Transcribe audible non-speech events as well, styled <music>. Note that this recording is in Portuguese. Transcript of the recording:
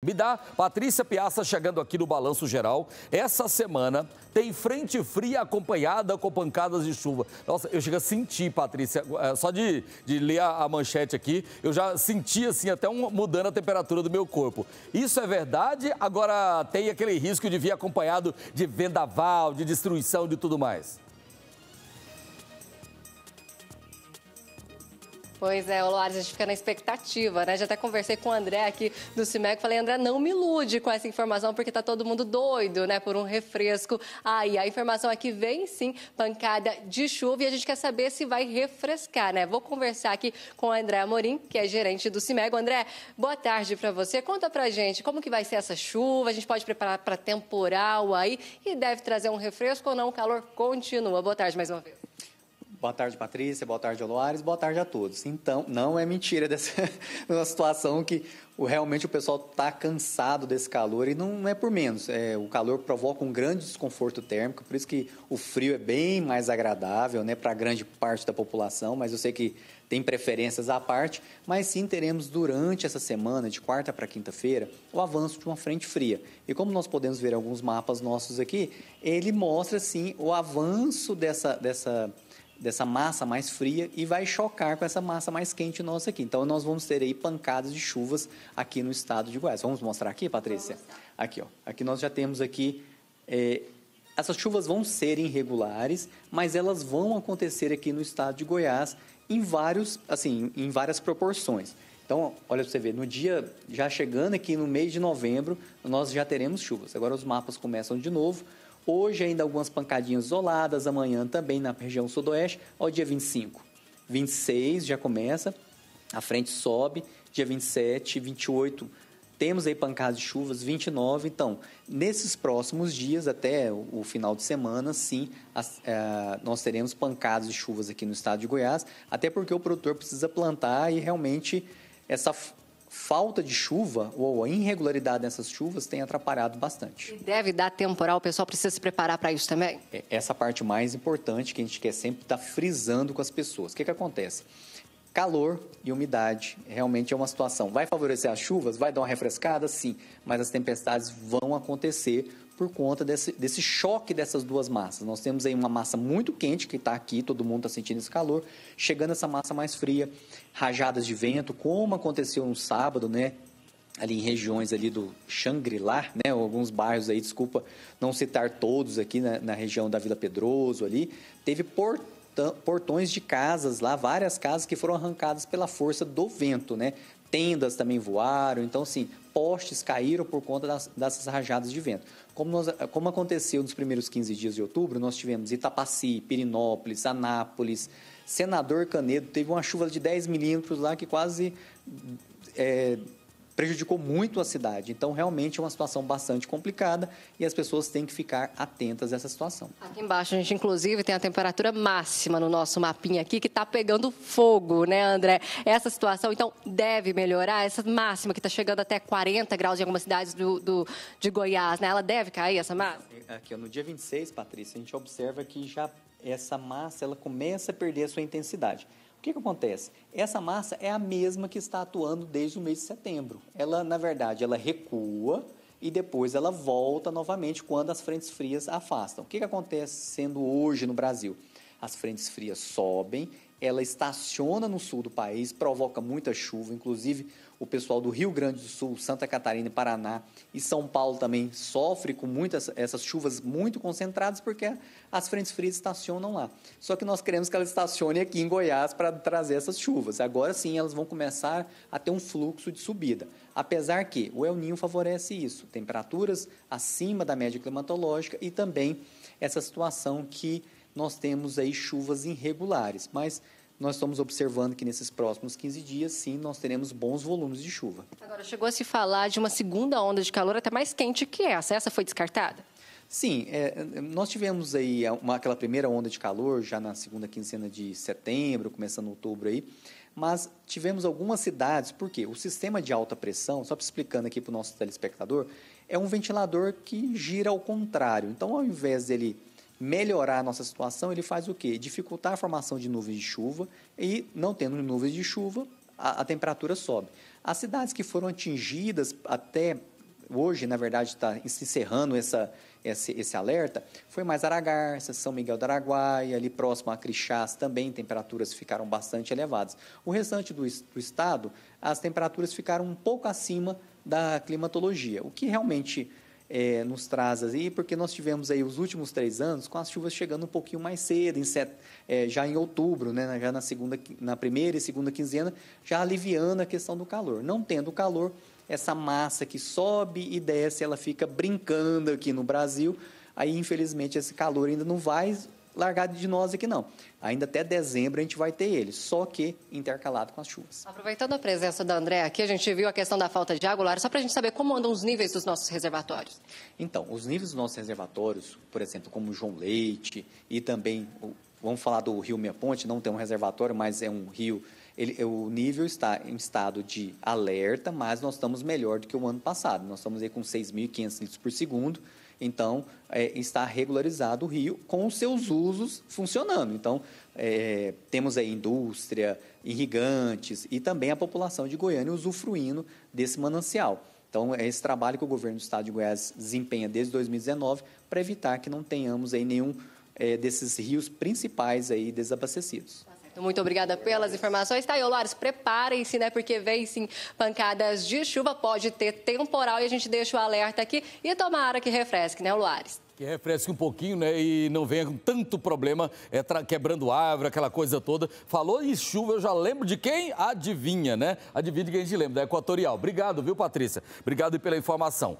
Me dá, Patrícia Piaça chegando aqui no Balanço Geral. Essa semana tem frente fria acompanhada com pancadas de chuva. Nossa, eu chego a sentir, Patrícia, eh, só de, de ler a, a manchete aqui, eu já senti assim, até um, mudando a temperatura do meu corpo. Isso é verdade? Agora tem aquele risco de vir acompanhado de vendaval, de destruição, de tudo mais? Pois é, Loares, a gente fica na expectativa, né? Já até conversei com o André aqui do CIMEC, falei, André, não me ilude com essa informação, porque tá todo mundo doido, né, por um refresco. Aí, a informação aqui vem sim, pancada de chuva, e a gente quer saber se vai refrescar, né? Vou conversar aqui com o André Amorim, que é gerente do CIMEG. André, boa tarde para você. Conta pra gente como que vai ser essa chuva, a gente pode preparar para temporal aí, e deve trazer um refresco ou não, o calor continua. Boa tarde mais uma vez. Boa tarde, Patrícia. Boa tarde, Aloares. Boa tarde a todos. Então, não é mentira dessa uma <laughs> situação que realmente o pessoal está cansado desse calor e não é por menos. É, o calor provoca um grande desconforto térmico, por isso que o frio é bem mais agradável né, para grande parte da população, mas eu sei que tem preferências à parte, mas sim teremos durante essa semana, de quarta para quinta-feira, o avanço de uma frente fria. E como nós podemos ver alguns mapas nossos aqui, ele mostra sim o avanço dessa, dessa dessa massa mais fria e vai chocar com essa massa mais quente nossa aqui. Então nós vamos ter aí pancadas de chuvas aqui no estado de Goiás. Vamos mostrar aqui, Patrícia? Aqui, ó. Aqui nós já temos aqui é, essas chuvas vão ser irregulares, mas elas vão acontecer aqui no estado de Goiás em vários, assim, em várias proporções. Então, olha para você ver, no dia, já chegando aqui no mês de novembro, nós já teremos chuvas. Agora os mapas começam de novo. Hoje ainda algumas pancadinhas isoladas, amanhã também na região sudoeste, ao dia 25. 26 já começa, a frente sobe, dia 27, 28 temos aí pancadas de chuvas 29, então nesses próximos dias até o final de semana, sim, as, é, nós teremos pancadas de chuvas aqui no estado de Goiás, até porque o produtor precisa plantar e realmente essa falta de chuva ou a irregularidade dessas chuvas tem atrapalhado bastante. E deve dar temporal, o pessoal precisa se preparar para isso também? É, essa parte mais importante que a gente quer sempre estar tá frisando com as pessoas. O que, que acontece? calor e umidade. Realmente é uma situação. Vai favorecer as chuvas? Vai dar uma refrescada? Sim. Mas as tempestades vão acontecer por conta desse, desse choque dessas duas massas. Nós temos aí uma massa muito quente que está aqui, todo mundo está sentindo esse calor, chegando essa massa mais fria, rajadas de vento, como aconteceu no sábado, né? ali em regiões ali do Xangri-Lá, né, alguns bairros aí, desculpa não citar todos aqui na, né? na, região da Vila Pedroso ali, teve portões portões de casas lá, várias casas que foram arrancadas pela força do vento, né? Tendas também voaram, então sim, postes caíram por conta das, dessas rajadas de vento. Como, nós, como aconteceu nos primeiros 15 dias de outubro, nós tivemos Itapaci, Pirinópolis, Anápolis, Senador Canedo, teve uma chuva de 10 milímetros lá que quase é, prejudicou muito a cidade. Então, realmente é uma situação bastante complicada e as pessoas têm que ficar atentas a essa situação. Aqui embaixo, a gente, inclusive, tem a temperatura máxima no nosso mapinha aqui, que está pegando fogo, né, André? Essa situação, então, deve melhorar. Essa máxima que está chegando até 40 graus em algumas cidades do, do, de Goiás, né? Ela deve cair, essa máxima? Aqui, no dia 26, Patrícia, a gente observa que já essa massa ela começa a perder a sua intensidade. O que, que acontece? Essa massa é a mesma que está atuando desde o mês de setembro. Ela, na verdade, ela recua e depois ela volta novamente quando as frentes frias afastam. O que, que acontece sendo hoje no Brasil? As frentes frias sobem ela estaciona no sul do país, provoca muita chuva, inclusive o pessoal do Rio Grande do Sul, Santa Catarina, Paraná e São Paulo também sofre com muitas essas chuvas muito concentradas porque as frentes frias estacionam lá. Só que nós queremos que ela estacione aqui em Goiás para trazer essas chuvas. Agora sim elas vão começar a ter um fluxo de subida. Apesar que o El Ninho favorece isso, temperaturas acima da média climatológica e também essa situação que nós temos aí chuvas irregulares, mas nós estamos observando que nesses próximos 15 dias, sim, nós teremos bons volumes de chuva. Agora, chegou a se falar de uma segunda onda de calor até mais quente que essa. Essa foi descartada? Sim, é, nós tivemos aí uma, aquela primeira onda de calor já na segunda quinzena de setembro, começando outubro aí, mas tivemos algumas cidades, porque o sistema de alta pressão, só explicando aqui para o nosso telespectador, é um ventilador que gira ao contrário. Então, ao invés dele melhorar a nossa situação, ele faz o quê? Dificultar a formação de nuvens de chuva e, não tendo nuvens de chuva, a, a temperatura sobe. As cidades que foram atingidas até hoje, na verdade, está encerrando essa, esse, esse, alerta, foi mais Aragarça, São Miguel do Araguaia, ali próximo a Crixás também, temperaturas ficaram bastante elevadas. O restante do, do estado, as temperaturas ficaram um pouco acima da climatologia, o que realmente é, nos traz aí, porque nós tivemos aí os últimos três anos com as chuvas chegando um pouquinho mais cedo, em set, é, já em outubro, né, já na, segunda, na primeira e segunda quinzena, já aliviando a questão do calor. Não tendo calor, essa massa que sobe e desce, ela fica brincando aqui no Brasil. Aí, infelizmente, esse calor ainda não vai largado de nós aqui, não. Ainda até dezembro a gente vai ter ele, só que intercalado com as chuvas. Aproveitando a presença da André aqui, a gente viu a questão da falta de água, Lara, só para a gente saber como andam os níveis dos nossos reservatórios. Então, os níveis dos nossos reservatórios, por exemplo, como João Leite e também, vamos falar do Rio Minha Ponte, não tem um reservatório, mas é um rio ele, o nível está em estado de alerta, mas nós estamos melhor do que o ano passado. Nós estamos aí com 6.500 litros por segundo. Então, é, está regularizado o rio com os seus usos funcionando. Então, é, temos aí indústria, irrigantes e também a população de Goiânia usufruindo desse manancial. Então, é esse trabalho que o governo do estado de Goiás desempenha desde 2019 para evitar que não tenhamos aí nenhum é, desses rios principais aí desabastecidos. Muito obrigada pelas informações. Tá aí, Olares, preparem-se, né? Porque vem sim pancadas de chuva, pode ter temporal e a gente deixa o alerta aqui e tomara que refresque, né, Olares? Que refresque um pouquinho, né? E não venha com tanto problema é, quebrando árvore, aquela coisa toda. Falou em chuva, eu já lembro de quem? Adivinha, né? Adivinha de quem a gente lembra, da Equatorial. Obrigado, viu, Patrícia? Obrigado pela informação.